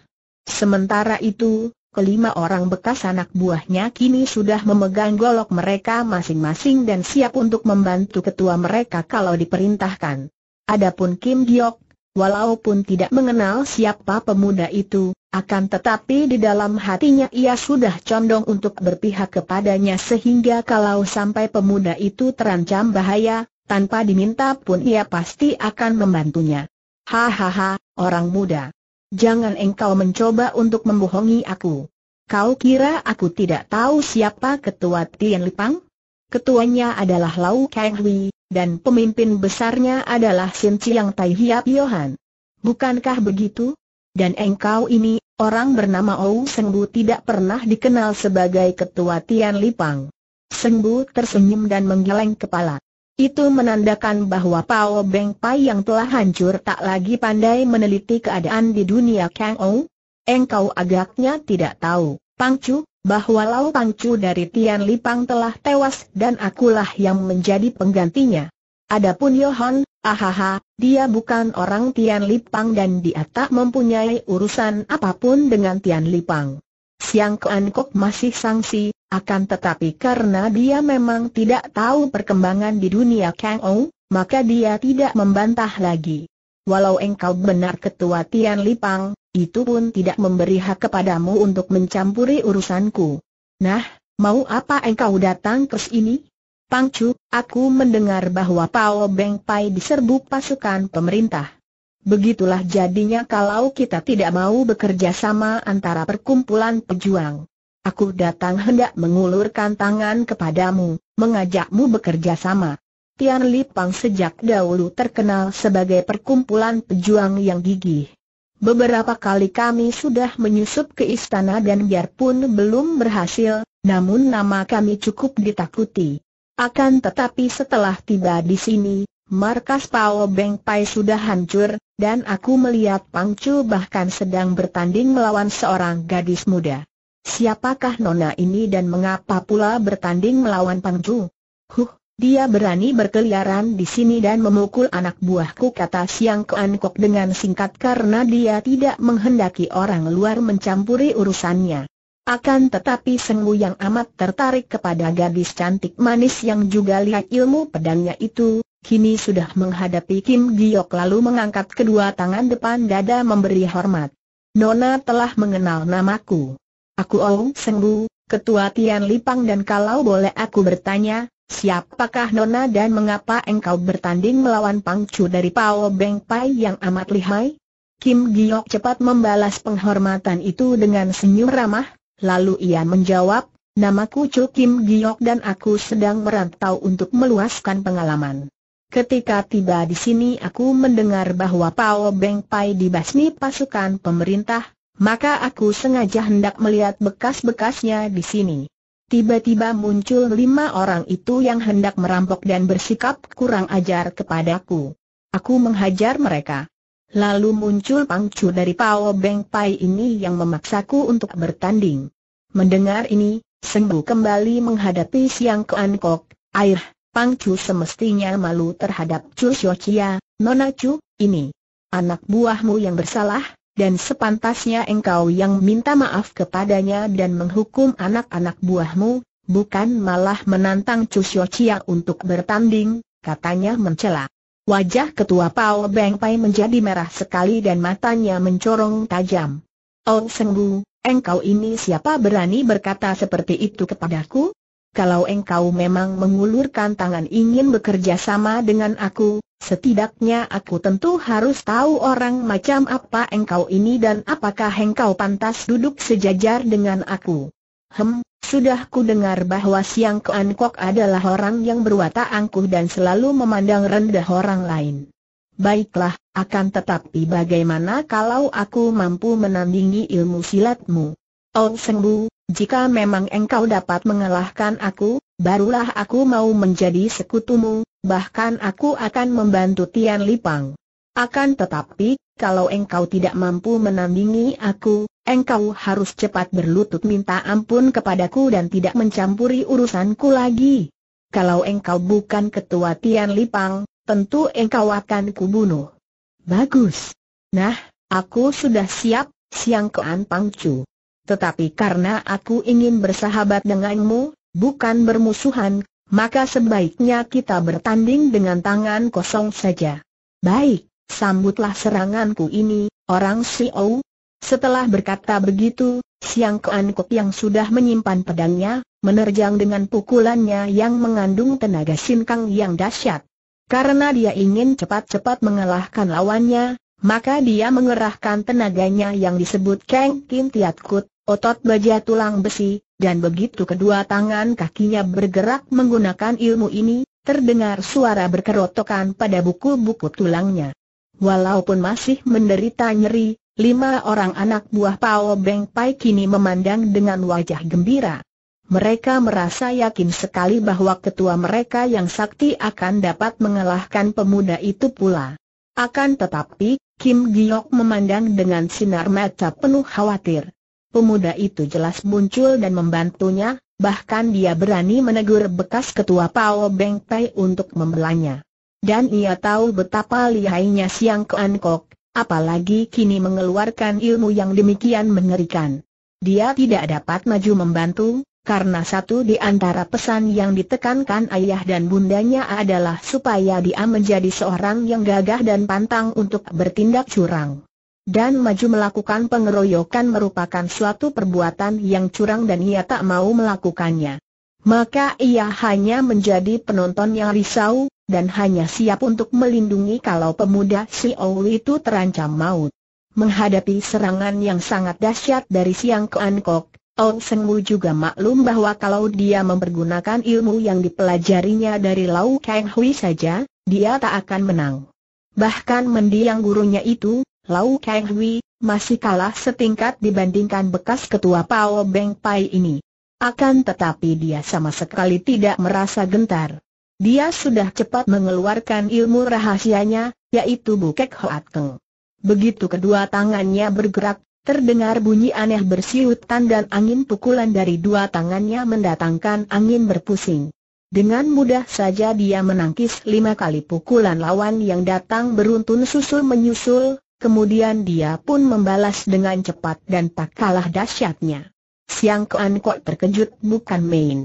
Sementara itu, kelima orang bekas anak buahnya kini sudah memegang golok mereka masing-masing dan siap untuk membantu ketua mereka kalau diperintahkan. Adapun Kim Giok, walaupun tidak mengenal siapa pemuda itu, akan tetapi di dalam hatinya ia sudah condong untuk berpihak kepadanya sehingga kalau sampai pemuda itu terancam bahaya, tanpa diminta pun ia pasti akan membantunya. Hahaha, orang muda. Jangan engkau mencoba untuk membohongi aku. Kau kira aku tidak tahu siapa ketua Tian Lipang? Ketuanya adalah Lau Kang Hui, dan pemimpin besarnya adalah Sin Chiang Tai Hiap Yohan. Bukankah begitu? Dan engkau ini, orang bernama Ou Sengbu tidak pernah dikenal sebagai ketua Tian Lipang. Sengbu tersenyum dan menggeleng kepala. Itu menandakan bahwa Pao Beng Pai yang telah hancur tak lagi pandai meneliti keadaan di dunia Kang Ong. Engkau agaknya tidak tahu, Pang Chu, bahwa Lau Chu dari Tian Lipang telah tewas dan akulah yang menjadi penggantinya. Adapun Yohan, ahaha, dia bukan orang Tian Lipang dan dia tak mempunyai urusan apapun dengan Tian Lipang. Siang Kok masih sangsi, akan tetapi karena dia memang tidak tahu perkembangan di dunia Kang Ou, maka dia tidak membantah lagi. Walau engkau benar ketua Tian Lipang, itu pun tidak memberi hak kepadamu untuk mencampuri urusanku. Nah, mau apa engkau datang ke sini? Pangcu, aku mendengar bahwa Pao Beng Pai diserbu pasukan pemerintah. Begitulah jadinya kalau kita tidak mau bekerja sama antara perkumpulan pejuang. Aku datang hendak mengulurkan tangan kepadamu, mengajakmu bekerja sama. Tian Lipang sejak dahulu terkenal sebagai perkumpulan pejuang yang gigih. Beberapa kali kami sudah menyusup ke istana dan biarpun belum berhasil, namun nama kami cukup ditakuti. Akan tetapi setelah tiba di sini, markas Pao Beng Pai sudah hancur, dan aku melihat Pang Chu bahkan sedang bertanding melawan seorang gadis muda. Siapakah nona ini dan mengapa pula bertanding melawan Ju? Huh, dia berani berkeliaran di sini dan memukul anak buahku kata Siang Kuan Kok dengan singkat karena dia tidak menghendaki orang luar mencampuri urusannya. Akan tetapi Seng yang amat tertarik kepada gadis cantik manis yang juga lihat ilmu pedangnya itu, kini sudah menghadapi Kim Giok lalu mengangkat kedua tangan depan dada memberi hormat. Nona telah mengenal namaku. Aku Ong Sembu, Ketua Tian Lipang dan kalau boleh aku bertanya, siapakah Nona dan mengapa engkau bertanding melawan Pangcu dari Pao Beng Pai yang amat lihai? Kim Giok cepat membalas penghormatan itu dengan senyum ramah, lalu ia menjawab, Namaku Chu Kim Giok dan aku sedang merantau untuk meluaskan pengalaman. Ketika tiba di sini aku mendengar bahwa Pao Beng Pai dibasmi pasukan pemerintah, maka aku sengaja hendak melihat bekas-bekasnya di sini. Tiba-tiba muncul lima orang itu yang hendak merampok dan bersikap kurang ajar kepadaku. Aku menghajar mereka. Lalu muncul pangcu dari Pao Beng Pai ini yang memaksaku untuk bertanding. Mendengar ini, Sengbu kembali menghadapi Siang ke Kok. Air, pangcu semestinya malu terhadap Chu Xiao Chia, Nona Chu, ini. Anak buahmu yang bersalah, dan sepantasnya engkau yang minta maaf kepadanya dan menghukum anak-anak buahmu, bukan malah menantang Chusyo Chia untuk bertanding, katanya mencela. Wajah ketua Pao Beng Pai menjadi merah sekali dan matanya mencorong tajam. Oh bu, engkau ini siapa berani berkata seperti itu kepadaku? Kalau engkau memang mengulurkan tangan ingin bekerja sama dengan aku, Setidaknya aku tentu harus tahu orang macam apa engkau ini dan apakah engkau pantas duduk sejajar dengan aku. Hem, sudah ku dengar bahwa Siang Kuan Kok adalah orang yang berwatak angkuh dan selalu memandang rendah orang lain. Baiklah, akan tetapi bagaimana kalau aku mampu menandingi ilmu silatmu? Oh Bu? jika memang engkau dapat mengalahkan aku, barulah aku mau menjadi sekutumu, Bahkan aku akan membantu Tian Lipang. Akan tetapi, kalau engkau tidak mampu menandingi aku, engkau harus cepat berlutut minta ampun kepadaku dan tidak mencampuri urusanku lagi. Kalau engkau bukan ketua Tian Lipang, tentu engkau akan kubunuh. Bagus. Nah, aku sudah siap, siang kean pangcu. Tetapi karena aku ingin bersahabat denganmu, bukan bermusuhan, maka sebaiknya kita bertanding dengan tangan kosong saja. Baik, sambutlah seranganku ini, orang Siou. Setelah berkata begitu, Siang Kuan yang sudah menyimpan pedangnya, menerjang dengan pukulannya yang mengandung tenaga sinkang yang dahsyat. Karena dia ingin cepat-cepat mengalahkan lawannya, maka dia mengerahkan tenaganya yang disebut Keng Kin Tiat Kut, otot baja tulang besi, dan begitu kedua tangan kakinya bergerak menggunakan ilmu ini, terdengar suara berkerotokan pada buku-buku tulangnya. Walaupun masih menderita nyeri, lima orang anak buah Pao Beng Pai kini memandang dengan wajah gembira. Mereka merasa yakin sekali bahwa ketua mereka yang sakti akan dapat mengalahkan pemuda itu pula. Akan tetapi, Kim Giok memandang dengan sinar mata penuh khawatir pemuda itu jelas muncul dan membantunya, bahkan dia berani menegur bekas ketua Pao Beng Pei untuk membelanya. Dan ia tahu betapa lihainya Siang ke Kok, apalagi kini mengeluarkan ilmu yang demikian mengerikan. Dia tidak dapat maju membantu, karena satu di antara pesan yang ditekankan ayah dan bundanya adalah supaya dia menjadi seorang yang gagah dan pantang untuk bertindak curang dan maju melakukan pengeroyokan merupakan suatu perbuatan yang curang dan ia tak mau melakukannya. Maka ia hanya menjadi penonton yang risau, dan hanya siap untuk melindungi kalau pemuda Si Ou itu terancam maut. Menghadapi serangan yang sangat dahsyat dari Siang Ke Ankok, Ong Seng Wu juga maklum bahwa kalau dia mempergunakan ilmu yang dipelajarinya dari Lau Kang Hui saja, dia tak akan menang. Bahkan mendiang gurunya itu, Lau Kang Hui, masih kalah setingkat dibandingkan bekas ketua Pao Beng Pai ini. Akan tetapi dia sama sekali tidak merasa gentar. Dia sudah cepat mengeluarkan ilmu rahasianya, yaitu Bukek Hoat Keng. Begitu kedua tangannya bergerak, terdengar bunyi aneh bersiutan dan angin pukulan dari dua tangannya mendatangkan angin berpusing. Dengan mudah saja dia menangkis lima kali pukulan lawan yang datang beruntun susul menyusul, Kemudian dia pun membalas dengan cepat dan tak kalah dahsyatnya. Siang Kuan Kok terkejut bukan main.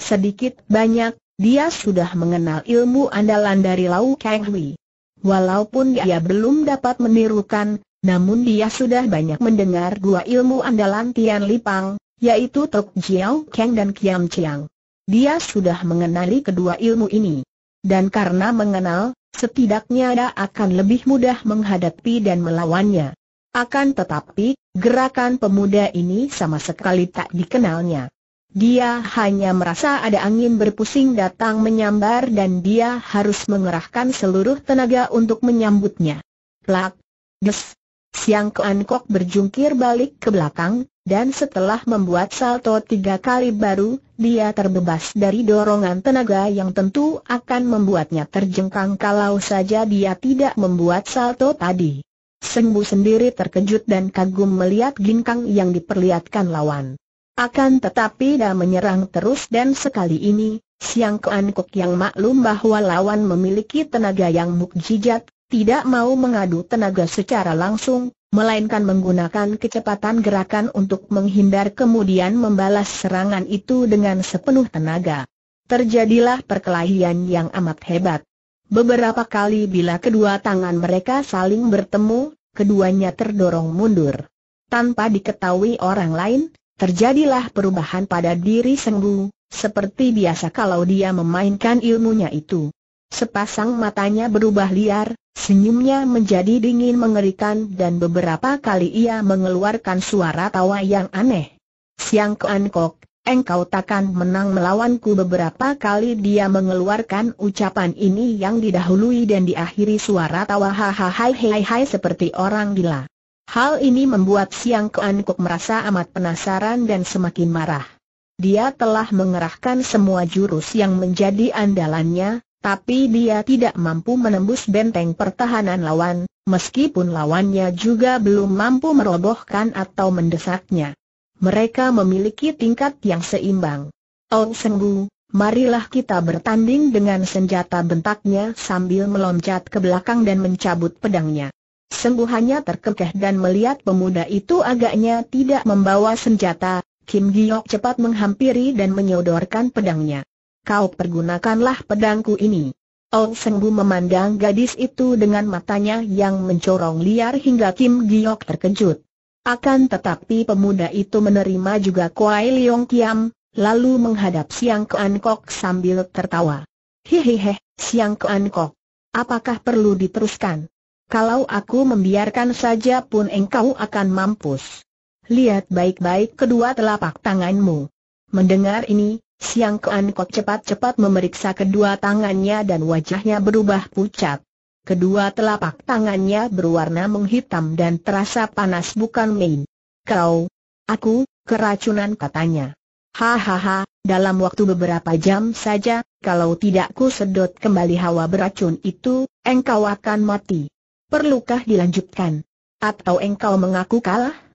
Sedikit banyak, dia sudah mengenal ilmu andalan dari Lau Kang Hui. Walaupun dia belum dapat menirukan, namun dia sudah banyak mendengar dua ilmu andalan Tian Lipang, yaitu Tok Jiao Kang dan Kiam Chiang. Dia sudah mengenali kedua ilmu ini. Dan karena mengenal, setidaknya ada akan lebih mudah menghadapi dan melawannya. Akan tetapi, gerakan pemuda ini sama sekali tak dikenalnya. Dia hanya merasa ada angin berpusing datang menyambar dan dia harus mengerahkan seluruh tenaga untuk menyambutnya. Plak, des, Siang Kuan Kok berjungkir balik ke belakang, dan setelah membuat salto tiga kali baru, dia terbebas dari dorongan tenaga yang tentu akan membuatnya terjengkang kalau saja dia tidak membuat salto tadi. Sengbu sendiri terkejut dan kagum melihat ginkang yang diperlihatkan lawan. Akan tetapi dia menyerang terus dan sekali ini, Siang Kuan Kok yang maklum bahwa lawan memiliki tenaga yang mukjizat, tidak mau mengadu tenaga secara langsung, melainkan menggunakan kecepatan gerakan untuk menghindar kemudian membalas serangan itu dengan sepenuh tenaga. Terjadilah perkelahian yang amat hebat. Beberapa kali bila kedua tangan mereka saling bertemu, keduanya terdorong mundur. Tanpa diketahui orang lain, terjadilah perubahan pada diri Sengbu, seperti biasa kalau dia memainkan ilmunya itu. Sepasang matanya berubah liar, senyumnya menjadi dingin mengerikan dan beberapa kali ia mengeluarkan suara tawa yang aneh. Siang Kuan Kok, engkau takkan menang melawanku beberapa kali dia mengeluarkan ucapan ini yang didahului dan diakhiri suara tawa hahaha hai hai seperti orang gila. Hal ini membuat Siang Kuan Kok merasa amat penasaran dan semakin marah. Dia telah mengerahkan semua jurus yang menjadi andalannya, tapi dia tidak mampu menembus benteng pertahanan lawan, meskipun lawannya juga belum mampu merobohkan atau mendesaknya. Mereka memiliki tingkat yang seimbang. Oh Senggu, marilah kita bertanding dengan senjata bentaknya sambil meloncat ke belakang dan mencabut pedangnya. Senggu hanya terkekeh dan melihat pemuda itu agaknya tidak membawa senjata, Kim Giok cepat menghampiri dan menyodorkan pedangnya kau pergunakanlah pedangku ini. Ong Sengbu memandang gadis itu dengan matanya yang mencorong liar hingga Kim Giok terkejut. Akan tetapi pemuda itu menerima juga Kuai Leong Kiam, lalu menghadap Siang Kean Kok sambil tertawa. Hehehe, Siang Kean Kok, apakah perlu diteruskan? Kalau aku membiarkan saja pun engkau akan mampus. Lihat baik-baik kedua telapak tanganmu. Mendengar ini, Siang Kean Kok cepat-cepat memeriksa kedua tangannya dan wajahnya berubah pucat. Kedua telapak tangannya berwarna menghitam dan terasa panas bukan main. Kau, aku, keracunan katanya. Hahaha, dalam waktu beberapa jam saja, kalau tidak ku sedot kembali hawa beracun itu, engkau akan mati. Perlukah dilanjutkan? Atau engkau mengaku kalah?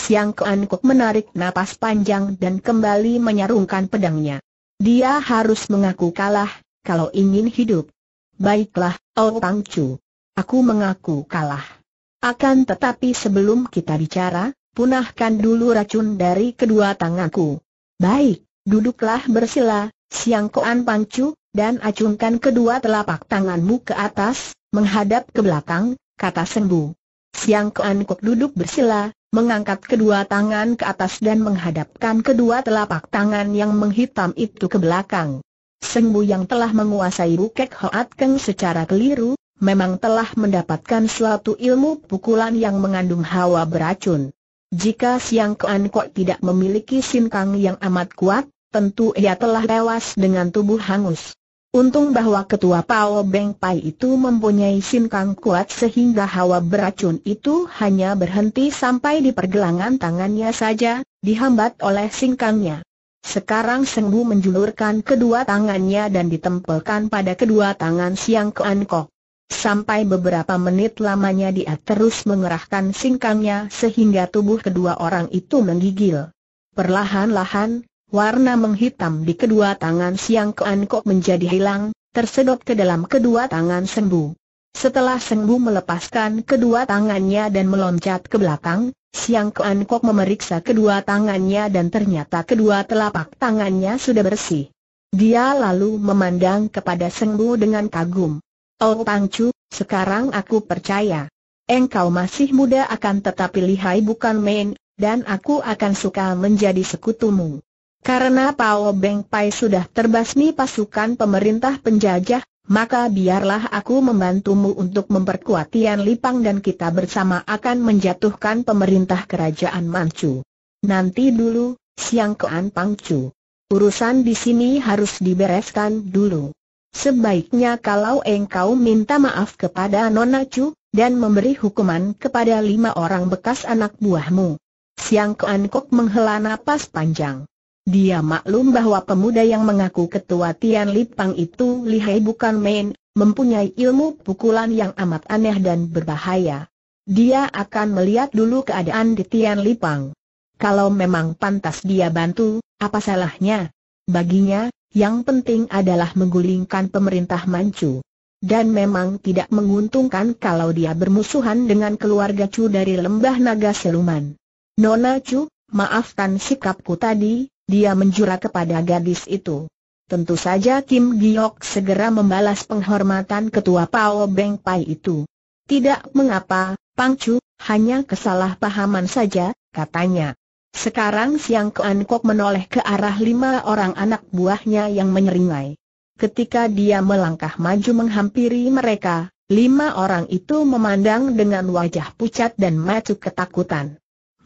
Siang Kuan menarik napas panjang dan kembali menyarungkan pedangnya. Dia harus mengaku kalah, kalau ingin hidup. Baiklah, Oh Pangcu, Chu. Aku mengaku kalah. Akan tetapi sebelum kita bicara, punahkan dulu racun dari kedua tanganku. Baik, duduklah bersila, Siang Koan Pangcu, dan acungkan kedua telapak tanganmu ke atas, menghadap ke belakang, kata Sembu. Siang Koan Kok duduk bersila, mengangkat kedua tangan ke atas dan menghadapkan kedua telapak tangan yang menghitam itu ke belakang. Sengbu yang telah menguasai Bukek Hoat Keng secara keliru, memang telah mendapatkan suatu ilmu pukulan yang mengandung hawa beracun. Jika Siang Kuan Kok tidak memiliki sinkang yang amat kuat, tentu ia telah tewas dengan tubuh hangus. Untung bahwa ketua Pao Beng Pai itu mempunyai sinkang kuat sehingga hawa beracun itu hanya berhenti sampai di pergelangan tangannya saja, dihambat oleh singkangnya. Sekarang Bu menjulurkan kedua tangannya dan ditempelkan pada kedua tangan Siang Ke Kok. Sampai beberapa menit lamanya dia terus mengerahkan singkangnya sehingga tubuh kedua orang itu menggigil. Perlahan-lahan, warna menghitam di kedua tangan Siang Keankok menjadi hilang, tersedot ke dalam kedua tangan Sembu. Setelah Sembu melepaskan kedua tangannya dan meloncat ke belakang, Siang Keankok memeriksa kedua tangannya dan ternyata kedua telapak tangannya sudah bersih. Dia lalu memandang kepada Sembu dengan kagum. Oh Pangcu, sekarang aku percaya. Engkau masih muda akan tetapi lihai bukan main, dan aku akan suka menjadi sekutumu. Karena Pao Beng Pai sudah terbasmi pasukan pemerintah penjajah, maka biarlah aku membantumu untuk memperkuat Tian Lipang dan kita bersama akan menjatuhkan pemerintah kerajaan Manchu. Nanti dulu, siang kean Pangcu. Urusan di sini harus dibereskan dulu. Sebaiknya kalau engkau minta maaf kepada Nona Chu, dan memberi hukuman kepada lima orang bekas anak buahmu. Siang Kean Kok menghela napas panjang. Dia maklum bahwa pemuda yang mengaku ketua Tian Lipang itu lihai bukan main, mempunyai ilmu pukulan yang amat aneh dan berbahaya. Dia akan melihat dulu keadaan di Tian Lipang. Kalau memang pantas dia bantu, apa salahnya? Baginya, yang penting adalah menggulingkan pemerintah Manchu. Dan memang tidak menguntungkan kalau dia bermusuhan dengan keluarga Chu dari lembah naga seluman. Nona Chu, maafkan sikapku tadi, dia menjura kepada gadis itu. Tentu saja Kim Giok segera membalas penghormatan ketua Pao Beng Pai itu. Tidak mengapa, Pang Chu, hanya kesalahpahaman saja, katanya. Sekarang Siang Kuan Kok menoleh ke arah lima orang anak buahnya yang menyeringai. Ketika dia melangkah maju menghampiri mereka, lima orang itu memandang dengan wajah pucat dan matu ketakutan.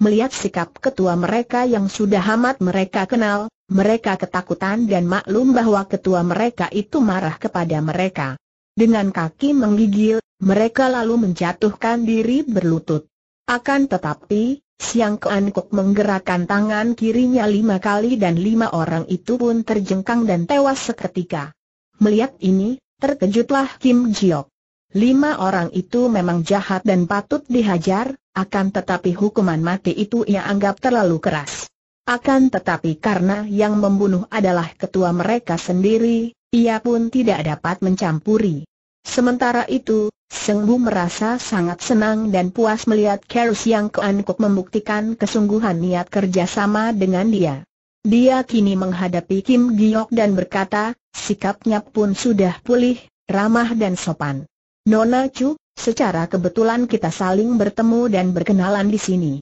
Melihat sikap ketua mereka yang sudah amat mereka kenal, mereka ketakutan dan maklum bahwa ketua mereka itu marah kepada mereka. Dengan kaki menggigil, mereka lalu menjatuhkan diri berlutut. Akan tetapi, Siang Kuan menggerakkan tangan kirinya lima kali dan lima orang itu pun terjengkang dan tewas seketika. Melihat ini, terkejutlah Kim Jiok. Lima orang itu memang jahat dan patut dihajar, akan tetapi hukuman mati itu ia anggap terlalu keras. Akan tetapi karena yang membunuh adalah ketua mereka sendiri, ia pun tidak dapat mencampuri. Sementara itu, Sengbu merasa sangat senang dan puas melihat Kerus yang keankuk membuktikan kesungguhan niat kerjasama dengan dia. Dia kini menghadapi Kim Giok dan berkata, sikapnya pun sudah pulih, ramah dan sopan. Nona Chu, Secara kebetulan kita saling bertemu dan berkenalan di sini.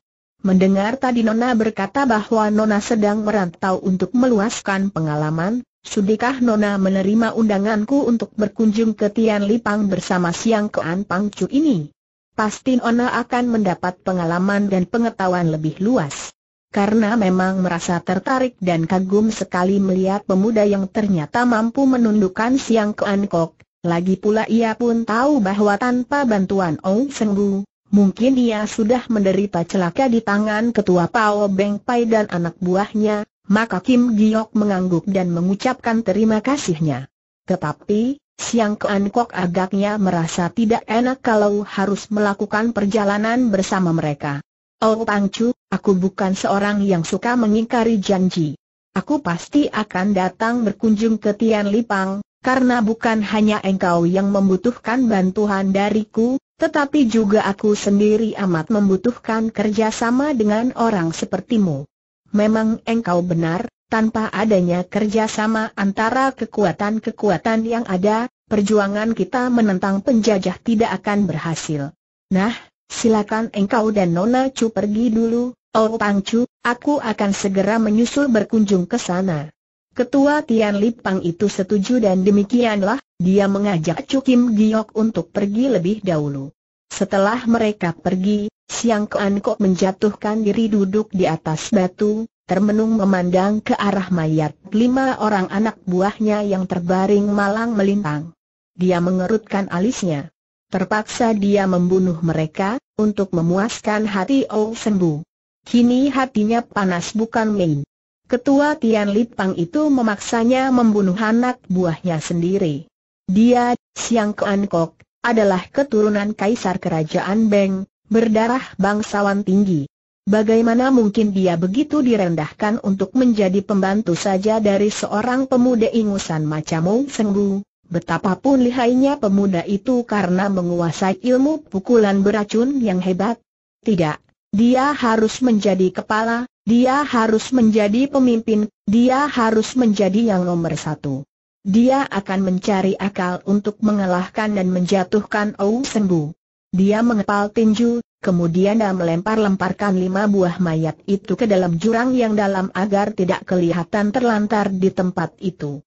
Mendengar tadi Nona berkata bahwa Nona sedang merantau untuk meluaskan pengalaman, sudikah Nona menerima undanganku untuk berkunjung ke Tian Lipang bersama Siang Kean Pangcu ini? Pasti Nona akan mendapat pengalaman dan pengetahuan lebih luas. Karena memang merasa tertarik dan kagum sekali melihat pemuda yang ternyata mampu menundukkan Siang Kean Kok, lagi pula ia pun tahu bahwa tanpa bantuan Ong Seng Bu, mungkin ia sudah menderita celaka di tangan ketua Pao Beng Pai dan anak buahnya, maka Kim Giok mengangguk dan mengucapkan terima kasihnya. Tetapi, Siang Kean Kok agaknya merasa tidak enak kalau harus melakukan perjalanan bersama mereka. Oh Pang Chu, aku bukan seorang yang suka mengingkari janji. Aku pasti akan datang berkunjung ke Tian Lipang, karena bukan hanya engkau yang membutuhkan bantuan dariku, tetapi juga aku sendiri amat membutuhkan kerjasama dengan orang sepertimu. Memang engkau benar, tanpa adanya kerjasama antara kekuatan-kekuatan yang ada, perjuangan kita menentang penjajah tidak akan berhasil. Nah, silakan engkau dan Nona Chu pergi dulu, Oh Pangcu, aku akan segera menyusul berkunjung ke sana. Ketua Tian Lipang itu setuju dan demikianlah, dia mengajak Cukim Giok untuk pergi lebih dahulu. Setelah mereka pergi, Siang Kuan Kok menjatuhkan diri duduk di atas batu, termenung memandang ke arah mayat lima orang anak buahnya yang terbaring malang melintang. Dia mengerutkan alisnya. Terpaksa dia membunuh mereka, untuk memuaskan hati Ou Sembu. Kini hatinya panas bukan main. Ketua Tian Lipang itu memaksanya membunuh anak buahnya sendiri. Dia, Siang Kuan Kok, adalah keturunan Kaisar Kerajaan Beng, berdarah bangsawan tinggi. Bagaimana mungkin dia begitu direndahkan untuk menjadi pembantu saja dari seorang pemuda ingusan macam Wong Sengbu? Betapapun lihainya pemuda itu karena menguasai ilmu pukulan beracun yang hebat. Tidak, dia harus menjadi kepala, dia harus menjadi pemimpin, dia harus menjadi yang nomor satu. Dia akan mencari akal untuk mengalahkan dan menjatuhkan Ou Senbu. Dia mengepal tinju, kemudian dia melempar-lemparkan lima buah mayat itu ke dalam jurang yang dalam agar tidak kelihatan terlantar di tempat itu.